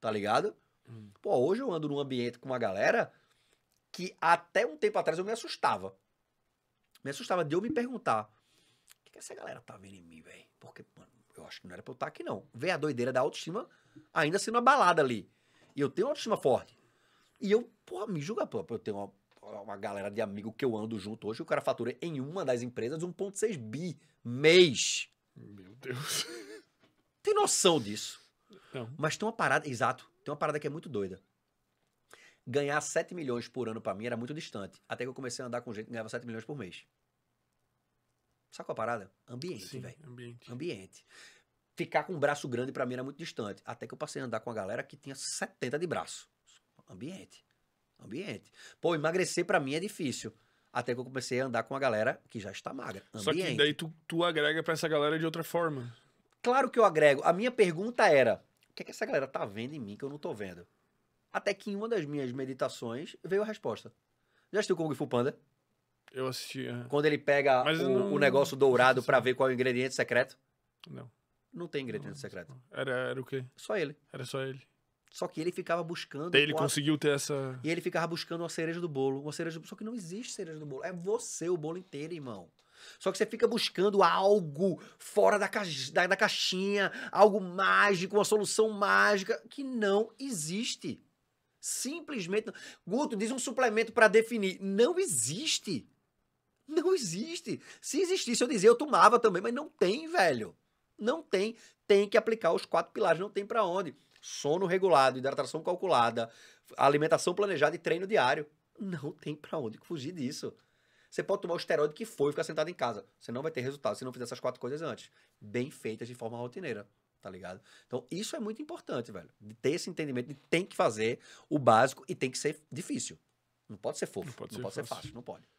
tá ligado? Hum. Pô, hoje eu ando num ambiente com uma galera que até um tempo atrás eu me assustava. Me assustava de eu me perguntar: o que, que essa galera tá vendo em mim, velho? Porque, mano, eu acho que não era pra eu estar tá aqui, não. Vê a doideira da autoestima ainda sendo abalada ali. E eu tenho uma autoestima forte. E eu, porra, me julga, pô, eu tenho uma, uma galera de amigo que eu ando junto hoje, o cara fatura em uma das empresas 1,6 bi mês. Meu Deus. Tem noção disso? Não. Mas tem uma parada, exato, tem uma parada que é muito doida. Ganhar 7 milhões por ano para mim era muito distante. Até que eu comecei a andar com gente que ganhava 7 milhões por mês. Sabe qual é a parada? Ambiente, velho. Ambiente. Ambiente. Ficar com um braço grande para mim era muito distante. Até que eu passei a andar com a galera que tinha 70 de braço. Ambiente. Ambiente. Pô, emagrecer para mim é difícil. Até que eu comecei a andar com a galera que já está magra. Ambiente. Só que daí tu, tu agrega para essa galera de outra forma. Claro que eu agrego. A minha pergunta era: que, é que essa galera tá vendo em mim que eu não tô vendo? Até que em uma das minhas meditações veio a resposta. Já assistiu Kung Fu Panda? Eu assisti. É. Quando ele pega o, não... o, negócio dourado para é ver qual é o ingrediente secreto? Não. Não tem ingrediente não, secreto. Era, era o quê? Só ele. Era só ele. Só que ele ficava buscando. ele conseguiu ter essa. E ele ficava buscando uma cereja do bolo. Uma cereja do... Só que não existe cereja do bolo. É você o bolo inteiro, irmão. Só que você fica buscando algo fora da, caixa, da, da caixinha, algo mágico, uma solução mágica que não existe. Simplesmente. Não. Guto, diz um suplemento para definir. Não existe. Não existe. Se existisse, eu dizia, eu tomava também, mas não tem, velho. Não tem. Tem que aplicar os quatro pilares, não tem para onde. Sono regulado, hidratação calculada, alimentação planejada e treino diário. Não tem para onde fugir disso. Você pode tomar o esteroide que for e ficar sentado em casa. Você não vai ter resultado se não fizer essas quatro coisas antes. Bem feitas de forma rotineira tá ligado? Então, isso é muito importante, velho. De ter esse entendimento de tem que fazer o básico e tem que ser difícil. Não pode ser fofo, não pode, não ser, pode fácil. ser fácil, não pode.